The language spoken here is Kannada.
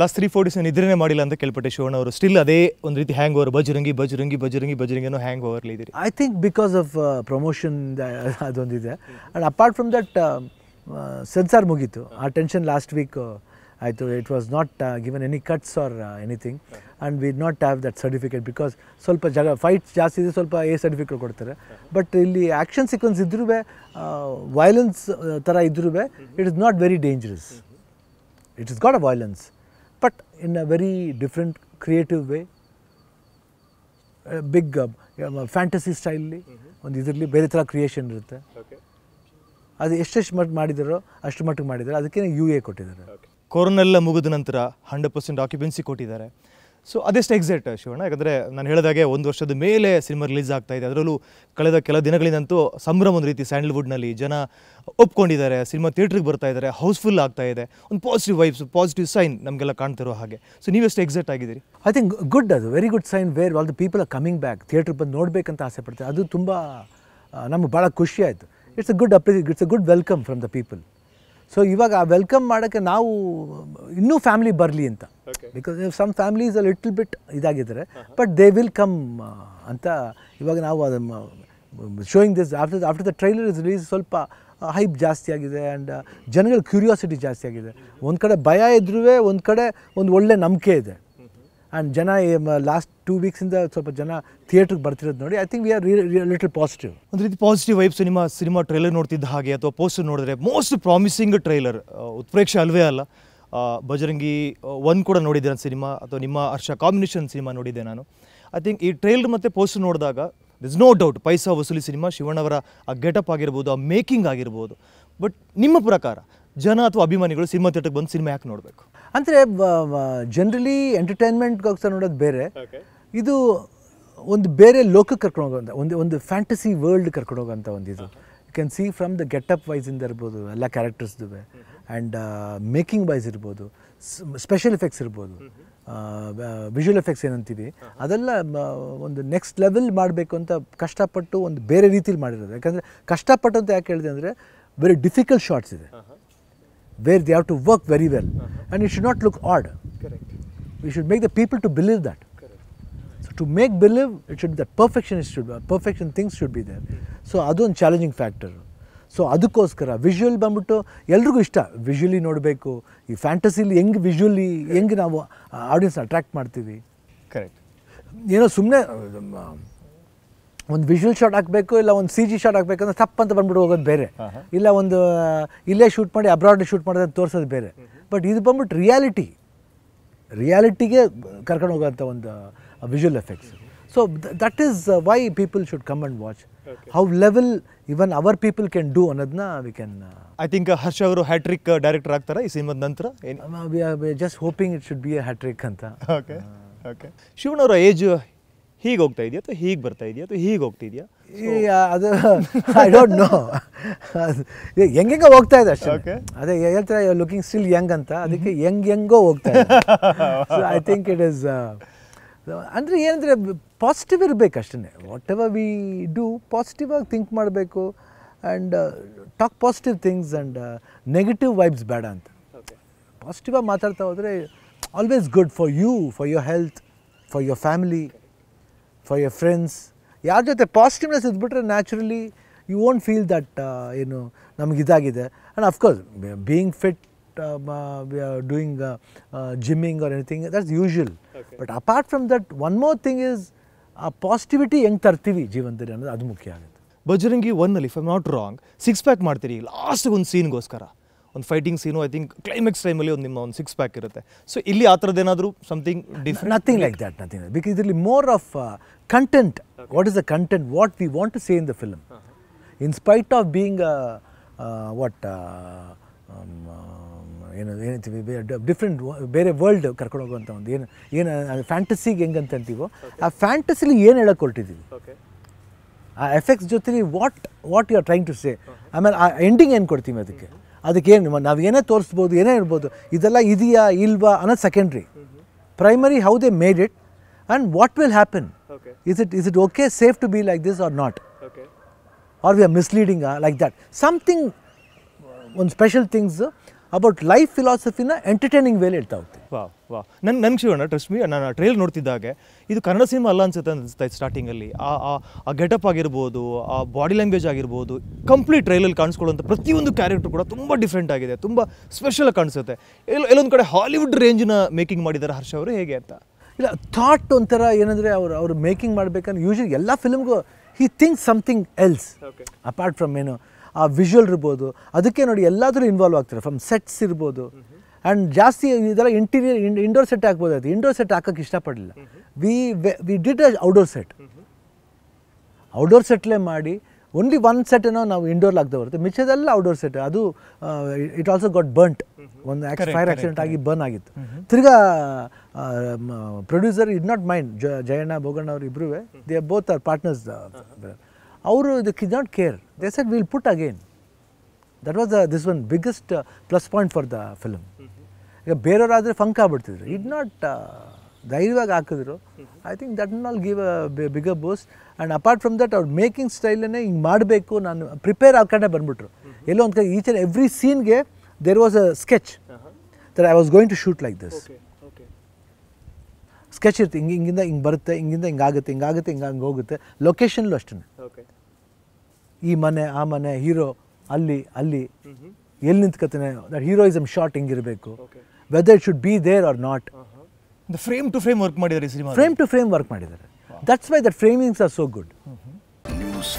ಲಾಸ್ಟ್ ತ್ರೀ ಫೋರ್ ಡೇಸ್ ನಾನು ಇದ್ರೇ ಮಾಡಿಲ್ಲ ಅಂತ ಕೇಳ್ಪಟ್ಟೆ ಶಿವಣ್ಣ ಅವರು ಸ್ಟಿಲ್ ಅದೇ ಒಂದು ರೀತಿ ಹ್ಯಾಂಗ್ ಓವರ್ ಬಜರಂಗಿ ಬಜರಂಗಿ ಬಜರಂಗಿ ಬಜರಂಗಿ ಅನ್ನೋ ಹ್ಯಾಂಗ್ ಓವರ್ ಇದ್ದೀರಿ I think because of promotion ಅದೊಂದಿದೆ and apart from that censor ಮುಗೀತು ಆ ಟೆನ್ಷನ್ ಲಾಸ್ಟ್ ವೀಕ್ ಆಯಿತು it was not given any cuts or anything and we not have that certificate because ಸ್ವಲ್ಪ ಜಾಗ ಫೈಟ್ ಜಾಸ್ತಿ ಇದೆ ಸ್ವಲ್ಪ ಎ ಸರ್ಟಿಫಿಕೇಟ್ ಕೊಡ್ತಾರೆ ಬಟ್ ಇಲ್ಲಿ ಆ್ಯಕ್ಷನ್ ಸೀಕ್ವೆನ್ಸ್ ಇದ್ರೂ ವೈಲೆನ್ಸ್ uh, uh, ಥರ ಇದ್ರೂ it is not very dangerous it is got a violence but in a very different creative way big fantasy ಸ್ಟೈಲಲ್ಲಿ ಒಂದು ಇದರಲ್ಲಿ ಬೇರೆ ಥರ ಕ್ರಿಯೇಷನ್ ಇರುತ್ತೆ ಅದು ಎಷ್ಟೆಷ್ಟು ಮಟ್ಟ ಮಾಡಿದಾರೋ ಅಷ್ಟು ಮಟ್ಟಿಗೆ ಮಾಡಿದ್ದಾರೆ ಅದಕ್ಕೆ ಯು ಎ ಕೊಟ್ಟಿದ್ದಾರೆ ಎಲ್ಲ ಮುಗಿದ ನಂತರ ಹಂಡ್ರೆಡ್ ಪರ್ಸೆಂಟ್ ಆಕ್ಯುಪೆನ್ಸಿ ಕೊಟ್ಟಿದ್ದಾರೆ ಸೊ ಅದೆಷ್ಟು ಎಕ್ಸೈಟ್ ಶಿವಣ್ಣ ಯಾಕಂದರೆ ನಾನು ಹೇಳಿದಾಗೆ ಒಂದು ವರ್ಷದ ಮೇಲೆ ಸಿನಿಮಾ ರಿಲೀಸ್ ಆಗ್ತಾ ಇದೆ ಅದರಲ್ಲೂ ಕಳೆದ ಕೆಲ ದಿನಗಳಿಂದಂತೂ ಸಂಭ್ರಮ ಒಂದು ರೀತಿ ಸ್ಯಾಂಡಲ್ವುಡ್ನಲ್ಲಿ ಜನ ಒಪ್ಕೊಂಡಿದ್ದಾರೆ ಸಿನಿಮಾ ಥಿಯೇಟ್ರಿಗೆ ಬರ್ತಾ ಇದ್ದಾರೆ ಹೌಸ್ಫುಲ್ ಆಗ್ತಾ ಇದೆ ಒಂದು ಪಾಸಿಟಿವ್ ವೈಬ್ಸ್ ಪಾಸಿಟಿವ್ ಸೈನ್ ನಮಗೆಲ್ಲ ಕಾಣ್ತಿರೋ ಹಾಗೆ ಸೊ ಎಷ್ಟು ಎಕ್ಸೈಟ್ ಆಗಿದ್ದೀರಿ ಐ ಥಿಂಕ್ ಗುಡ್ ಅದು very good sign where all the people are coming back ಥಿಯೇಟ್ರಿಗೆ ಬಂದು ನೋಡಬೇಕಂತ ಆಸೆ ಪಡ್ತಾರೆ ಅದು ತುಂಬ ನಮ್ಗೆ ಭಾಳ ಖುಷಿ ಇಟ್ಸ್ ಅ ಗುಡ್ ಅಪ್ರಿ it's a good welcome from the people so ಇವಾಗ ಆ ವೆಲ್ಕಮ್ ಮಾಡೋಕ್ಕೆ ನಾವು ಇನ್ನೂ ಫ್ಯಾಮಿಲಿ ಬರಲಿ ಅಂತ ಬಿಕಾಸ್ ಸಮ್ ಫ್ಯಾಮಿಲೀಸ್ ಅಲ್ಲಿ ಲಿಟ್ಲ್ ಬಿಟ್ ಇದಾಗಿದ್ದಾರೆ ಬಟ್ ದೇ ವಿಲ್ ಕಮ್ ಅಂತ ಇವಾಗ ನಾವು ಅದ showing this after after the trailer is release ಸ್ವಲ್ಪ ಹೈಪ್ ಜಾಸ್ತಿ ಆಗಿದೆ ಆ್ಯಂಡ್ ಜನಗಳ ಕ್ಯೂರಿಯಾಸಿಟಿ ಜಾಸ್ತಿ ಆಗಿದೆ ಒಂದು ಕಡೆ ಭಯ ಇದ್ರೂ ಒಂದು ಕಡೆ ಒಂದು ಒಳ್ಳೆ ನಂಬಿಕೆ ಇದೆ ಆ್ಯಂಡ್ ಜನ ಲಾಸ್ಟ್ ಟೂ ವೀಕ್ಸಿಂದ ಸ್ವಲ್ಪ ಜನ ಥಿಯೇಟ್ರಿಗೆ ಬರ್ತಿರೋದು ನೋಡಿ I think we are little positive ಒಂದು ರೀತಿ positive vibe cinema cinema trailer ನೋಡ್ತಿದ್ದ ಹಾಗೆ ಅಥವಾ ಪೋಸ್ಟರ್ ನೋಡಿದ್ರೆ ಮೋಸ್ಟ್ ಪ್ರಾಮಿಸಿಂಗ್ ಟ್ರೈಲರ್ ಉತ್ಪ್ರೇಕ್ಷೆ ಅಲ್ಲವೇ ಅಲ್ಲ ಬಜರಂಗಿ ಒನ್ ಕೂಡ ನೋಡಿದ್ದೇನೆ ಸಿನಿಮಾ ಅಥವಾ ನಿಮ್ಮ ಹರ್ಷ ಕಾಂಬಿನೇಷನ್ ಸಿನಿಮಾ ನೋಡಿದ್ದೆ ನಾನು ಐ ಥಿಂಕ್ ಈ ಟ್ರೈಲರ್ ಮತ್ತು ಪೋಸ್ಟ್ ನೋಡಿದಾಗ ಇಸ್ ನೋ ಡೌಟ್ ಪೈಸಾ ವಸೂಲಿ ಸಿನಿಮಾ ಶಿವಣ್ಣವರ ಆ ಗೆಟಪ್ ಆಗಿರ್ಬೋದು ಆ ಮೇಕಿಂಗ್ ಆಗಿರ್ಬೋದು ಬಟ್ ನಿಮ್ಮ ಪ್ರಕಾರ ಜನ ಅಥವಾ ಅಭಿಮಾನಿಗಳು ಸಿನಿಮಾ ಥಿಯೇಟರ್ಗೆ ಬಂದು ಸಿನಿಮಾ ಯಾಕೆ ನೋಡಬೇಕು ಅಂದರೆ ಜನರಲಿ ಎಂಟರ್ಟೈನ್ಮೆಂಟ್ಗೋಸ್ಕರ ನೋಡೋದು ಬೇರೆ ಇದು ಒಂದು ಬೇರೆ ಲೋಕಕ್ಕೆ ಕರ್ಕೊಂಡು ಹೋಗೋಂಥ ಒಂದು ಒಂದು ಫ್ಯಾಂಟಸಿ ವರ್ಲ್ಡ್ ಕರ್ಕೊಂಡು ಹೋಗೋಂಥ ಒಂದು ಇದು you can see from the getup ವೈಸಿಂದ ಇರ್ಬೋದು ಎಲ್ಲ ಕ್ಯಾರೆಕ್ಟರ್ಸ್ದು ಆ್ಯಂಡ್ ಮೇಕಿಂಗ್ ವೈಸ್ ಇರ್ಬೋದು ಸ್ಪೆಷಲ್ ಎಫೆಕ್ಟ್ಸ್ ಇರ್ಬೋದು ವಿಜುವಲ್ ಎಫೆಕ್ಟ್ಸ್ uh, ಏನಂತೀವಿ ಅದೆಲ್ಲ ಒಂದು ನೆಕ್ಸ್ಟ್ ಲೆವೆಲ್ ಮಾಡಬೇಕು ಅಂತ ಕಷ್ಟಪಟ್ಟು ಒಂದು ಬೇರೆ ರೀತಿಲಿ ಮಾಡಿರೋದು ಯಾಕಂದರೆ ಕಷ್ಟಪಟ್ಟು ಅಂತ ಯಾಕೆ ಹೇಳಿದೆ ಅಂದರೆ ವೆರಿ ಡಿಫಿಕಲ್ಟ್ ಶಾರ್ಟ್ಸ್ ಇದೆ where they have to work very well and it should not look odd we should make the people to believe that so to make believe it should the perfection is should perfection things should be there so ಅದೊಂದು ಚಾಲೆಂಜಿಂಗ್ ಫ್ಯಾಕ್ಟರು ಸೊ ಅದಕ್ಕೋಸ್ಕರ ವಿಷುವಲ್ ಬಂದ್ಬಿಟ್ಟು ಎಲ್ರಿಗೂ ಇಷ್ಟ ವಿಷುವಲಿ ನೋಡಬೇಕು ಈ ಫ್ಯಾಂಟಸಿಲಿ ಹೆಂಗೆ ವಿಷುವಲಿ ಹೆಂಗೆ ನಾವು ಆಡಿಯನ್ಸ್ ಅಟ್ರ್ಯಾಕ್ಟ್ ಮಾಡ್ತೀವಿ ಕರೆಕ್ಟ್ ಏನೋ ಸುಮ್ಮನೆ ಒಂದು ವಿಷುವಲ್ ಶಾಟ್ ಹಾಕಬೇಕು ಇಲ್ಲ ಒಂದು ಸಿ ಜಿ ಶಾಟ್ ಹಾಕಬೇಕಂದ್ರೆ ಅಂದರೆ ತಪ್ಪಂತ ಬಂದ್ಬಿಟ್ಟು ಹೋಗೋದು ಬೇರೆ ಇಲ್ಲ ಒಂದು ಇಲ್ಲೇ ಶೂಟ್ ಮಾಡಿ ಅಬ್ರಾಡ್ ಶೂಟ್ ಅಂತ ತೋರಿಸೋದು ಬೇರೆ ಬಟ್ ಇದು ಬಂದ್ಬಿಟ್ಟು ರಿಯಾಲಿಟಿ ರಿಯಾಲಿಟಿಗೆ ಕರ್ಕೊಂಡು ಹೋಗೋಂಥ ಒಂದು visual effects so that that why people should come should watch and watch. Even our people can do ಅನ್ನೋದನ್ನ we can I think Harsha ಅವರು ಹ್ಯಾಟ್ರಿಕ್ ಡೈರೆಕ್ಟರ್ ಆಗ್ತಾರೆ ಈ ಸಿನಿಮಾದ ನಂತರ just hoping it should be a hattrick ಅಂತ ಓಕೆ ಓಕೆ ಶಿವನ್ ಅವರ ಏಜ್ ಹೀಗೆ ಹೋಗ್ತಾ ಇದೆಯಾ ಹೀಗೆ ಬರ್ತಾ ಇದೆಯಾ ಅಥವಾ ಹೀಗೆ ಹೋಗ್ತಿದ್ಯಾ ಅದು ಐ ಡೋಂಟ್ ನೋ ಹೆಂಗೆಂಗೋ ಹೋಗ್ತಾ ಇದೆ ಓಕೆ ಅದೇ ಲುಕಿಂಗ್ ಸ್ಟಿಲ್ ಯಂಗ್ ಅಂತ ಅದಕ್ಕೆ ಯಂಗ್ mm-hmm. ಯಂಗೋ ಹೋಗ್ತಾ ಇದೆ ಐ ಥಿಂಕ್ ಇಟ್ ಇಸ್ ಅಂದರೆ ಏನಂದರೆ ಪಾಸಿಟಿವ್ ಇರಬೇಕು ಅಷ್ಟೇ whatever we do positive ಆಗಿ ಥಿಂಕ್ ಮಾಡಬೇಕು and talk positive things and negative vibes ಬೇಡ ಅಂತ ಪಾಸಿಟಿವಾಗಿ ಮಾತಾಡ್ತಾ ಹೋದರೆ always good for you for your health for your family for your friends ಯಾರ ಜೊತೆ ಪಾಸಿಟಿವ್ನೆಸ್ ಇದ್ಬಿಟ್ರೆ naturally you won't feel that ಏನು ನಮಗೆ ಇದಾಗಿದೆ and of course being fit doing gymming or anything that's usual but apart from that one more thing is ಆ ಪಾಸಿಟಿವಿಟಿ ಹೆಂಗೆ ತರ್ತೀವಿ ಜೀವನದಲ್ಲಿ ಅನ್ನೋದು ಅದು ಮುಖ್ಯ ಆಗುತ್ತೆ ಬಜರಂಗಿ ಒನ್ನಲ್ಲಿ if I'm not wrong six pack ಮಾಡ್ತೀರಿ ಲಾಸ್ಟಿಗೆ ಒಂದು ಸೀನ್ಗೋಸ್ಕರ ಒಂದು fighting scene I think climax ಟೈಮಲ್ಲಿ ಒಂದು ನಿಮ್ಮ ಒಂದು ಸಿಕ್ಸ್ ಪ್ಯಾಕ್ ಇರುತ್ತೆ ಸೊ ಇಲ್ಲಿ ಆ ಥರದ್ದೇನಾದರೂ something different nothing like that nothing because ಇದರಲ್ಲಿ more of content what is the content what we want to say in the film in spite of being what ಏನು ಏನಂತೀವಿ ಡಿಫ್ರೆಂಟ್ ಬೇರೆ ವರ್ಲ್ಡ್ ಕರ್ಕೊಂಡು ಹೋಗುವಂಥ ಒಂದು ಏನು ಏನು ಫ್ಯಾಂಟಸಿಗೆ ಅಂತ ಅಂತೀವೋ ಆ ಫ್ಯಾಂಟಸಿಲಿ ಏನು ಹೇಳಕ್ ಹೊರಟಿದ್ದೀವಿ ಆ ಎಫೆಕ್ಟ್ಸ್ ಜೊತೆಲಿ what what you are trying to say ಆಮೇಲೆ ಆ ಎಂಡಿಂಗ್ ಏನು ಕೊಡ್ತೀವಿ ಅದಕ್ಕೆ mm-hmm. ಅದಕ್ಕೇನು ನಾವು ಏನೇ ತೋರಿಸ್ಬೋದು ಏನೇ ಇರ್ಬೋದು ಇದೆಲ್ಲ ಇದೆಯಾ ಇಲ್ವಾ ಅನ್ನೋದು secondary primary how they made it and what will happen is it is it okay safe to be like this or not are we are misleading like that something ಒಂದು ಸ್ಪೆಷಲ್ ಥಿಂಗ್ಸ್ ಅಬೌಟ್ ಲೈಫ್ ಫಿಲಾಸಫಿನ ಎಂಟರ್ಟೈನಿಂಗ್ ವೇಲಿ ಹೇಳ್ತಾ ಹೋಗ್ತೀವಿ ವಾ ವಾ ನನ್ನ ನನ್ನ ಶಿವಣ್ಣ ಟ್ರಸ್ಟ್ ಮೀ ನಾನು ಟ್ರೈಲ್ ನೋಡ್ತಿದ್ದಾಗೆ ಇದು ಕನ್ನಡ ಸಿನಿಮಾ ಅಲ್ಲ ಅನ್ಸುತ್ತೆ ಅನ್ನಿಸ್ತಾ ಇತ್ತು ಸ್ಟಾರ್ಟಿಂಗಲ್ಲಿ ಆ ಆ ಗೆಟಪ್ ಆಗಿರ್ಬೋದು ಆ ಬಾಡಿ ಲ್ಯಾಂಗ್ವೇಜ್ ಆಗಿರ್ಬೋದು ಕಂಪ್ಲೀಟ್ ಟ್ರೈಲಲ್ಲಿ ಕಾಣಿಸ್ಕೊಳ್ಳುವಂಥ ಪ್ರತಿಯೊಂದು ಕ್ಯಾರೆಕ್ಟರ್ ಕೂಡ ತುಂಬ ಡಿಫ್ರೆಂಟ್ ಆಗಿದೆ ತುಂಬ ಸ್ಪೆಷಲ್ ಕಾಣಿಸುತ್ತೆ ಎಲ್ಲ ಎಲ್ಲೊಂದು ಕಡೆ ಹಾಲಿವುಡ್ ರೇಂಜ್ನ ಮೇಕಿಂಗ್ ಮಾಡಿದ್ದಾರೆ ಹರ್ಷ ಅವರು ಹೇಗೆ ಅಂತ ಇಲ್ಲ ಥಾಟ್ ಒಂಥರ ಏನಂದರೆ ಅವರು ಅವರು ಮೇಕಿಂಗ್ ಮಾಡ್ಬೇಕಂದ್ರೆ ಯೂಶಲಿ ಎಲ್ಲ ಫಿಲ್ಮ್ಗೂ he think something else apart from ಏನು ಆ ವಿಜುವಲ್ ಇರ್ಬೋದು ಅದಕ್ಕೆ ನೋಡಿ ಎಲ್ಲಾದರೂ ಇನ್ವಾಲ್ವ್ ಆಗ್ತಾರೆ ಫ್ರಮ್ ಸೆಟ್ಸ್ ಇರ್ಬೋದು ಆ್ಯಂಡ್ ಜಾಸ್ತಿ ಇದೆಲ್ಲ ಇಂಟೀರಿಯರ್ ಇಂಡೋರ್ ಸೆಟ್ ಹಾಕ್ಬೋದಾಯ್ತು ಇಂಡೋರ್ ಸೆಟ್ ಹಾಕೋಕ್ಕೆ ಇಷ್ಟಪಡಲಿಲ್ಲ we we did a outdoor set outdoor ಸೆಟ್ಲೇ ಮಾಡಿ ಓನ್ಲಿ ಒನ್ ಸೆಟ್ ಏನೋ ನಾವು ಇಂಡೋರ್ ಆಗ್ತಾ ಬರುತ್ತೆ ಮಿಚ್ಚದೆಲ್ಲ ಔಟ್ಡೋರ್ ಸೆಟ್ ಅದು ಇಟ್ ಆಲ್ಸೋ ಗಾಟ್ ಬರ್ಂಟ್ ಒಂದು ಫೈರ್ ಆಕ್ಸಿಡೆಂಟ್ ಆಗಿ ಬರ್ನ್ ಆಗಿತ್ತು ತಿರ್ಗಾ producer did not mind Jayanna Boganna ಅವ್ರು ಇಬ್ಬರೂ ದೇ ಬೋತ್ ಆರ್ ಪಾರ್ಟ್ನರ್ಸ್ ಅವರು ಇದಕ್ಕೆ is not care They will we'll put that was this one biggest plus point for the film ಈಗ ಬೇರೆಯವರಾದರೆ ಫಂಕ್ ಆಗ್ಬಿಡ್ತಿದ್ರು ಇಡ್ ನಾಟ್ uh, ಧೈರ್ಯವಾಗಿ ಹಾಕಿದ್ರು I think that all give big a boost and apart from that ಅವ್ರ ಮೇಕಿಂಗ್ ಸ್ಟೈಲನ್ನೇ ಹಿಂಗೆ ಮಾಡಬೇಕು ನಾನು ಪ್ರಿಪೇರ್ ಕಡೆ ಬಂದ್ಬಿಟ್ರು mm-hmm. ಎಲ್ಲೋ ಒಂದು ಕಡೆ ಈಚ್ ಆ್ಯಂಡ್ ಎವ್ರಿ ಸೀನ್ಗೆ there was a sketch that I was going to shoot like this sketch ಇರುತ್ತೆ ಹಿಂಗೆ ಹಿಂಗಿಂದ ಹಿಂಗೆ ಬರುತ್ತೆ ಹಿಂಗಿಂದ ಹಿಂಗಾಗುತ್ತೆ ಹಿಂಗಾಗುತ್ತೆ ಹಿಂಗೆ ಹಂಗೆ ಹೋಗುತ್ತೆ ಲೊಕೇಶನ್ಲೂ ಅಷ್ಟೇ ಈ ಮನೆ ಆ ಮನೆ ಹೀರೋ ಅಲ್ಲಿ ಅಲ್ಲಿ ಎಲ್ಲಿ ನಿಂತ್ಕೊತಾನೆ ದಟ್ ಹೀರೋಯಿಸಮ್ ಶಾರ್ಟ್ ಹಿಂಗಿರಬೇಕು whether should be there or not frame to frame work ಮಾಡಿದ್ದಾರೆ ಫ್ರೇಮ್ ಟು ಫ್ರೇಮ್ ವರ್ಕ್ ಮಾಡಿದ್ದಾರೆ that's why that framings are so good news